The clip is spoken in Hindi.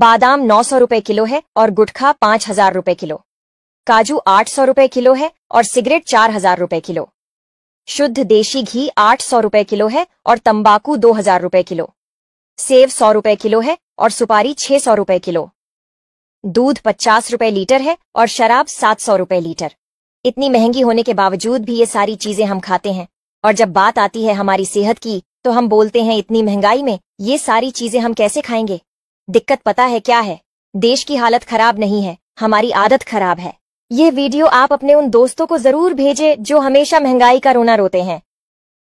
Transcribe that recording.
बादाम नौ सौ रूपये किलो है और गुटखा पांच हजार रूपये किलो काजू आठ सौ रूपये किलो है और सिगरेट चार हजार रूपये किलो शुद्ध देशी घी आठ सौ रूपये किलो है और तंबाकू दो हजार रूपये किलो सेब सौ रूपये किलो है और सुपारी छह सौ रूपये किलो दूध पचास रूपये लीटर है और शराब सात सौ रूपये लीटर इतनी महंगी होने के बावजूद भी ये सारी चीजें हम खाते हैं और जब बात आती है हमारी सेहत की तो हम बोलते हैं इतनी महंगाई में ये सारी चीजें हम कैसे खाएंगे दिक्कत पता है क्या है देश की हालत खराब नहीं है हमारी आदत खराब है ये वीडियो आप अपने उन दोस्तों को जरूर भेजें जो हमेशा महंगाई का रोना रोते हैं